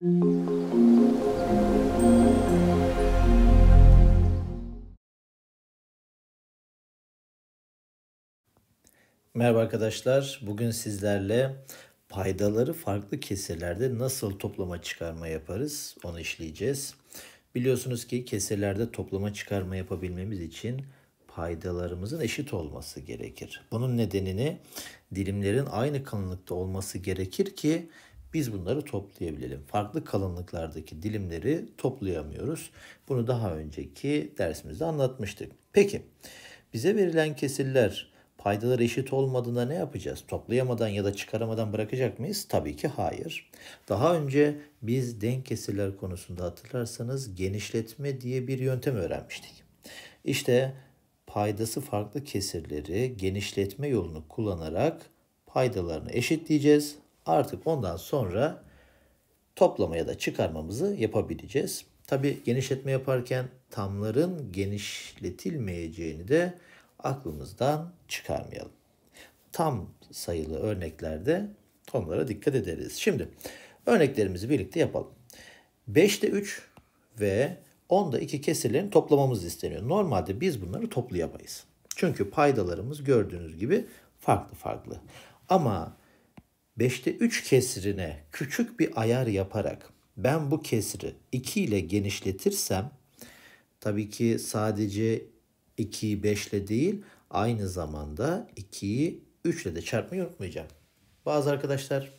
Merhaba arkadaşlar. Bugün sizlerle paydaları farklı kesirlerde nasıl toplama çıkarma yaparız onu işleyeceğiz. Biliyorsunuz ki kesirlerde toplama çıkarma yapabilmemiz için paydalarımızın eşit olması gerekir. Bunun nedenini dilimlerin aynı kalınlıkta olması gerekir ki biz bunları toplayabilelim. Farklı kalınlıklardaki dilimleri toplayamıyoruz. Bunu daha önceki dersimizde anlatmıştık. Peki bize verilen kesirler paydalar eşit olmadığında ne yapacağız? Toplayamadan ya da çıkaramadan bırakacak mıyız? Tabii ki hayır. Daha önce biz denk kesirler konusunda hatırlarsanız genişletme diye bir yöntem öğrenmiştik. İşte paydası farklı kesirleri genişletme yolunu kullanarak paydalarını eşitleyeceğiz artık ondan sonra toplama ya da çıkarmamızı yapabileceğiz. Tabi genişletme yaparken tamların genişletilmeyeceğini de aklımızdan çıkarmayalım. Tam sayılı örneklerde onlara dikkat ederiz. Şimdi örneklerimizi birlikte yapalım. 5'te 3 ve 10'da 2 kesirlerin toplamamız isteniyor. Normalde biz bunları toplayamayız. Çünkü paydalarımız gördüğünüz gibi farklı farklı. Ama 5'te 3 kesrine küçük bir ayar yaparak ben bu kesri 2 ile genişletirsem tabii ki sadece 2'yi 5 ile değil aynı zamanda 2'yi 3 ile de çarpmayı unutmayacağım. Bazı arkadaşlar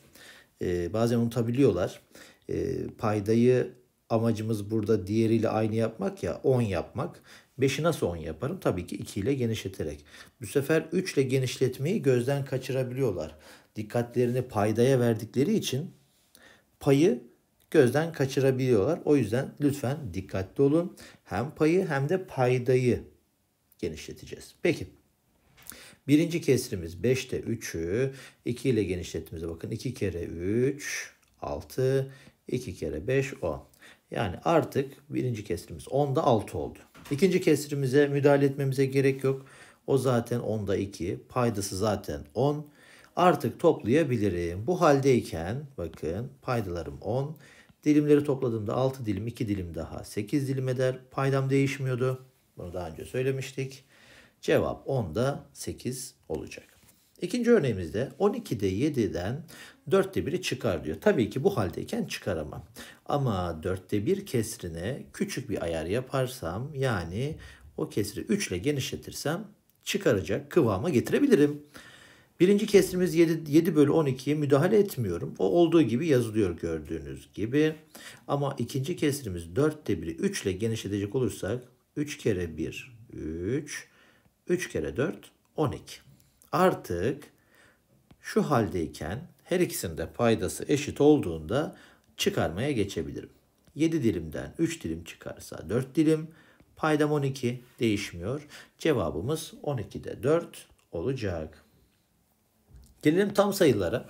e, bazen unutabiliyorlar. E, paydayı amacımız burada diğeriyle aynı yapmak ya 10 yapmak. 5'i nasıl 10 yaparım? Tabii ki 2 ile genişleterek. Bu sefer 3 ile genişletmeyi gözden kaçırabiliyorlar dikkatlerini paydaya verdikleri için payı gözden kaçırabiliyorlar. O yüzden lütfen dikkatli olun. Hem payı hem de paydayı genişleteceğiz. Peki. Birinci kesrimiz 5'te 3'ü 2 ile genişlettiğimizde bakın 2 kere 3 6 2 kere 5 10. Yani artık birinci kesrimiz 10'da 6 oldu. İkinci kesrimize müdahale etmemize gerek yok. O zaten 10'da 2. Paydası zaten 10 artık toplayabilirim. Bu haldeyken bakın paydalarım 10. Dilimleri topladığımda 6 dilim 2 dilim daha 8 dilim eder. Paydam değişmiyordu. Bunu daha önce söylemiştik. Cevap 10'da 8 olacak. İkinci örneğimizde 12'de 7'den 4'te 1'i çıkar diyor. Tabii ki bu haldeyken çıkaramam. Ama 4'te 1 kesrine küçük bir ayar yaparsam yani o kesri 3 ile genişletirsem çıkaracak kıvama getirebilirim. Birinci kesrimiz 7, 7 bölü 12'ye müdahale etmiyorum. O olduğu gibi yazılıyor gördüğünüz gibi. Ama ikinci kesrimiz 4'te 1'i 3 ile genişletecek olursak 3 kere 1 3, 3 kere 4 12. Artık şu haldeyken her ikisinin de paydası eşit olduğunda çıkarmaya geçebilirim. 7 dilimden 3 dilim çıkarsa 4 dilim. Paydam 12 değişmiyor. Cevabımız 12'de 4 olacak. Gelelim tam sayılara.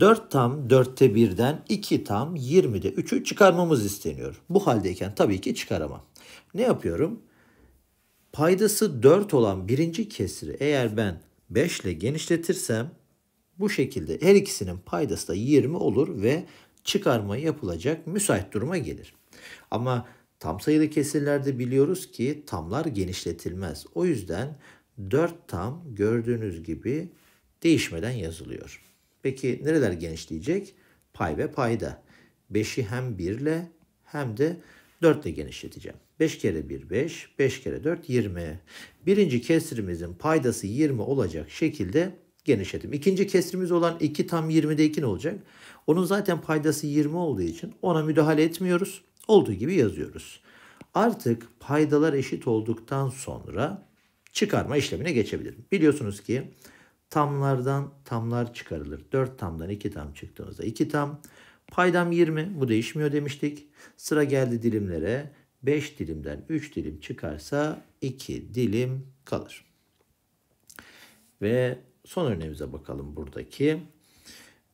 4 tam 4'te 1'den 2 tam 20'de 3'ü çıkarmamız isteniyor. Bu haldeyken tabii ki çıkaramam. Ne yapıyorum? Paydası 4 olan birinci kesri eğer ben 5 ile genişletirsem bu şekilde her ikisinin paydası da 20 olur ve çıkarma yapılacak müsait duruma gelir. Ama tam sayılı kesirlerde biliyoruz ki tamlar genişletilmez. O yüzden 4 tam gördüğünüz gibi değişmeden yazılıyor. Peki nereler genişleyecek? Pay ve payda. 5'i hem 1 ile hem de 4 ile genişleteceğim. 5 kere 1 5, 5 kere 4 20. Birinci kesrimizin paydası 20 olacak şekilde genişletim. İkinci kesrimiz olan 2 tam 20'de 2 ne olacak? Onun zaten paydası 20 olduğu için ona müdahale etmiyoruz. Olduğu gibi yazıyoruz. Artık paydalar eşit olduktan sonra çıkarma işlemine geçebilirim. Biliyorsunuz ki Tamlardan tamlar çıkarılır. 4 tamdan 2 tam çıktığımızda 2 tam. Paydam 20 bu değişmiyor demiştik. Sıra geldi dilimlere. 5 dilimden 3 dilim çıkarsa 2 dilim kalır. Ve son örneğimize bakalım buradaki.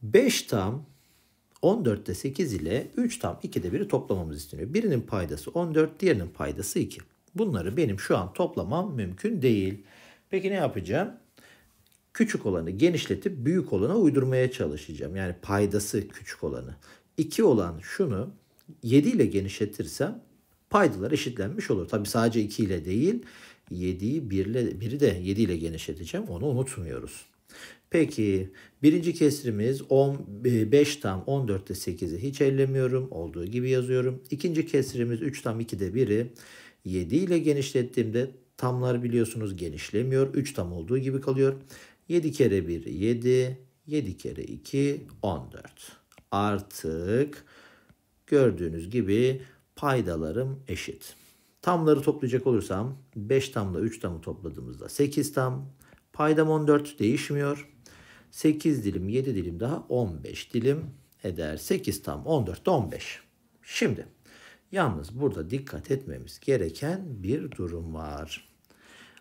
5 tam 14'te 8 ile 3 tam 2'de 1'i toplamamız isteniyor. Birinin paydası 14, diğerinin paydası 2. Bunları benim şu an toplamam mümkün değil. Peki ne yapacağım? Küçük olanı genişletip büyük olana uydurmaya çalışacağım. Yani paydası küçük olanı. 2 olan şunu 7 ile genişletirsem paydalar eşitlenmiş olur. Tabi sadece 2 ile değil 7'yi 1 ile 1'i de 7 ile genişleteceğim. Onu unutmuyoruz. Peki birinci kesrimiz 5 e, tam 14'te 8'i hiç ellemiyorum. Olduğu gibi yazıyorum. İkinci kesrimiz 3 tam 2'de 1'i 7 ile genişlettiğimde tamlar biliyorsunuz genişlemiyor. 3 tam olduğu gibi kalıyor. 7 kere 1 7, 7 kere 2 14. Artık gördüğünüz gibi paydalarım eşit. Tamları toplayacak olursam 5 tamla 3 tamı topladığımızda 8 tam. Paydam 14 değişmiyor. 8 dilim 7 dilim daha 15 dilim eder. 8 tam 14 de 15. Şimdi yalnız burada dikkat etmemiz gereken bir durum var.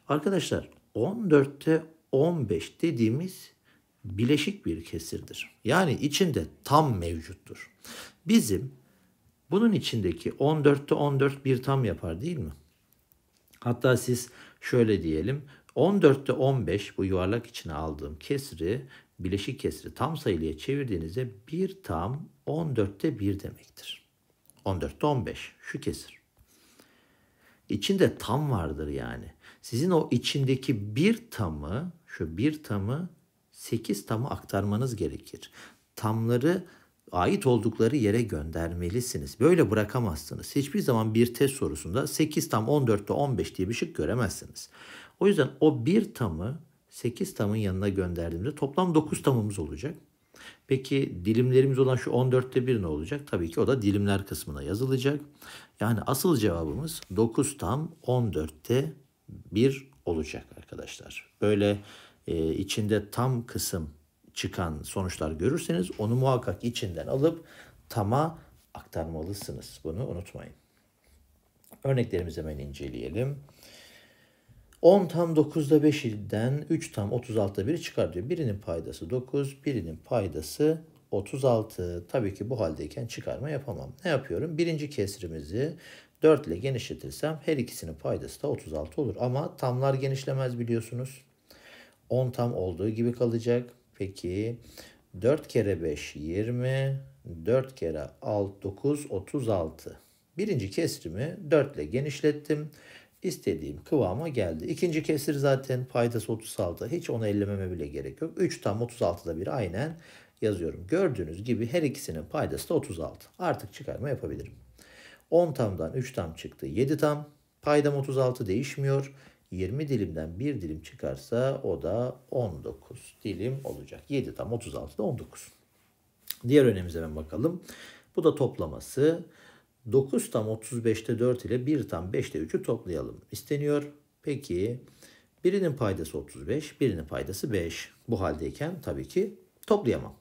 Arkadaşlar 14'te 15 dediğimiz bileşik bir kesirdir. Yani içinde tam mevcuttur. Bizim bunun içindeki 14'te 14 bir tam yapar değil mi? Hatta siz şöyle diyelim. 14'te 15 bu yuvarlak içine aldığım kesri bileşik kesri tam sayılıya çevirdiğinizde bir tam 14'te 1 demektir. 14'te 15 şu kesir. İçinde tam vardır yani. Sizin o içindeki bir tamı şu bir tamı 8 tamı aktarmanız gerekir. Tamları ait oldukları yere göndermelisiniz. Böyle bırakamazsınız. Hiçbir zaman bir test sorusunda 8 tam 14'te 15 diye bir şık göremezsiniz. O yüzden o bir tamı 8 tamın yanına gönderdiğimde toplam 9 tamımız olacak. Peki dilimlerimiz olan şu 14'te 1 ne olacak? Tabii ki o da dilimler kısmına yazılacak. Yani asıl cevabımız 9 tam 14'te 1 olacak arkadaşlar. Böyle e, içinde tam kısım çıkan sonuçlar görürseniz onu muhakkak içinden alıp tama aktarmalısınız. Bunu unutmayın. Örneklerimizi hemen inceleyelim. 10 tam 9'da 5 ilden 3 tam 36'da 1'i çıkar diyor. Birinin paydası 9, birinin paydası 36. Tabii ki bu haldeyken çıkarma yapamam. Ne yapıyorum? Birinci kesrimizi 4 ile genişletirsem her ikisinin paydası da 36 olur. Ama tamlar genişlemez biliyorsunuz. 10 tam olduğu gibi kalacak. Peki 4 kere 5 20, 4 kere 6 9 36. Birinci kesrimi 4 ile genişlettim. İstediğim kıvama geldi. İkinci kesir zaten paydası 36. Hiç onu ellememe bile gerek yok. 3 tam 36'da bir aynen yazıyorum. Gördüğünüz gibi her ikisinin paydası da 36. Artık çıkarma yapabilirim. 10 tamdan 3 tam çıktı 7 tam. Paydam 36 değişmiyor. 20 dilimden 1 dilim çıkarsa o da 19 dilim olacak. 7 tam 36 da 19. Diğer önemize ben bakalım. Bu da toplaması. 9 tam 35'te 4 ile 1 tam 5'te 3'ü toplayalım isteniyor. Peki birinin paydası 35, birinin paydası 5. Bu haldeyken tabii ki toplayamam.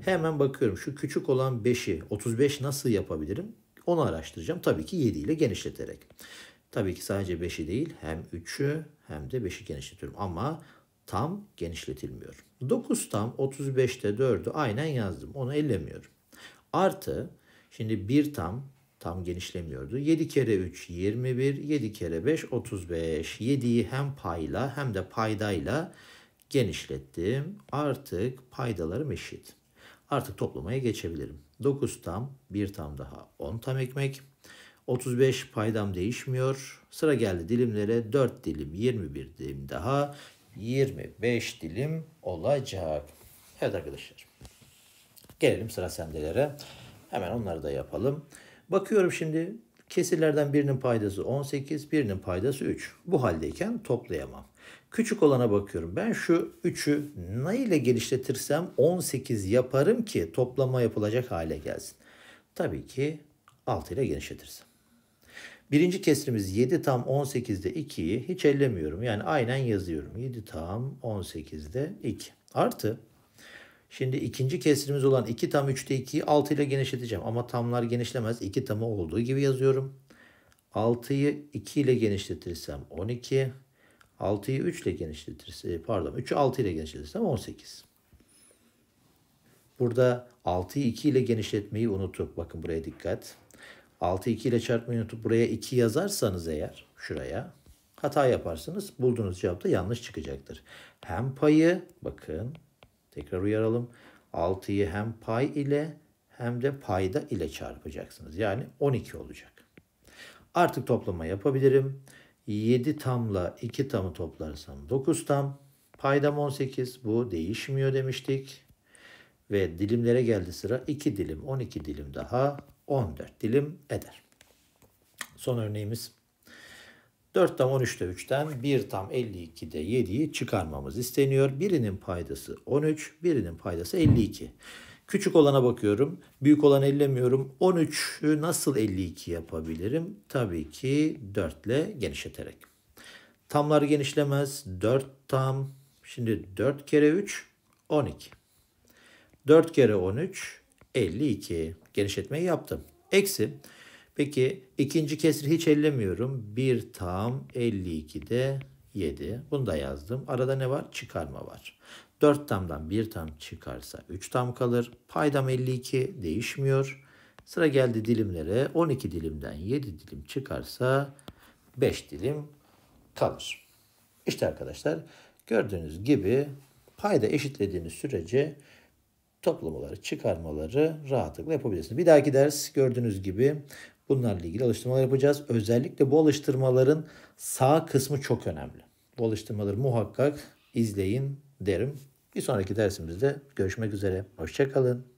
Hemen bakıyorum şu küçük olan 5'i 35 nasıl yapabilirim? Onu araştıracağım. Tabii ki 7 ile genişleterek. Tabii ki sadece 5'i değil hem 3'ü hem de 5'i genişletiyorum. Ama tam genişletilmiyor. 9 tam 35'te 4'ü aynen yazdım. Onu ellemiyorum. Artı şimdi 1 tam tam genişlemiyordu. 7 kere 3 21, 7 kere 5 35. 7'yi hem payla hem de paydayla genişlettim. Artık paydalarım eşit. Artık toplamaya geçebilirim. 9 tam, 1 tam daha 10 tam ekmek. 35 paydam değişmiyor. Sıra geldi dilimlere 4 dilim 21 dilim daha 25 dilim olacak. Evet arkadaşlar. Gelelim sıra sendelere. Hemen onları da yapalım. Bakıyorum şimdi kesirlerden birinin paydası 18, birinin paydası 3. Bu haldeyken toplayamam. Küçük olana bakıyorum. Ben şu 3'ü ne ile genişletirsem 18 yaparım ki toplama yapılacak hale gelsin. Tabii ki 6 ile genişletirsem. Birinci kesrimiz 7 tam 18'de 2'yi hiç ellemiyorum. Yani aynen yazıyorum. 7 tam 18'de 2. Artı Şimdi ikinci kesrimiz olan 2 tam 3'te 2'yi 6 ile genişleteceğim. Ama tamlar genişlemez. 2 tamı olduğu gibi yazıyorum. 6'yı 2 ile genişletirsem 12. 6'yı 3 ile genişletirsek, pardon 3'ü 6 ile genişletirsem 18. Burada 6'yı 2 ile genişletmeyi unutup, bakın buraya dikkat. 6'yı 2 ile çarpmayı unutup buraya 2 yazarsanız eğer, şuraya, hata yaparsınız. Bulduğunuz cevap da yanlış çıkacaktır. Hem payı, bakın tekrar uyaralım. 6'yı hem pay ile hem de payda ile çarpacaksınız. Yani 12 olacak. Artık toplama yapabilirim. 7 tamla 2 tamı toplarsam 9 tam. Paydam 18. Bu değişmiyor demiştik. Ve dilimlere geldi sıra 2 dilim 12 dilim daha 14 dilim eder. Son örneğimiz 4 tam 13'te 3'ten 1 tam 52'de 7'yi çıkarmamız isteniyor. Birinin paydası 13, birinin paydası 52. Küçük olana bakıyorum. Büyük olan ellemiyorum. 13'ü nasıl 52 yapabilirim? Tabii ki 4 ile genişleterek. Tamlar genişlemez. 4 tam. Şimdi 4 kere 3 12. 4 kere 13 52. Genişletmeyi yaptım. Eksi. Peki ikinci kesri hiç ellemiyorum. 1 tam 52 de 7. Bunu da yazdım. Arada ne var? Çıkarma var. 4 tamdan 1 tam çıkarsa 3 tam kalır. Paydam 52 değişmiyor. Sıra geldi dilimlere. 12 dilimden 7 dilim çıkarsa 5 dilim kalır. İşte arkadaşlar gördüğünüz gibi payda eşitlediğiniz sürece toplamaları, çıkarmaları rahatlıkla yapabilirsiniz. Bir dahaki ders gördüğünüz gibi bunlarla ilgili alıştırmalar yapacağız. Özellikle bu alıştırmaların sağ kısmı çok önemli. Bu alıştırmaları muhakkak izleyin, derim. Bir sonraki dersimizde görüşmek üzere. Hoşçakalın.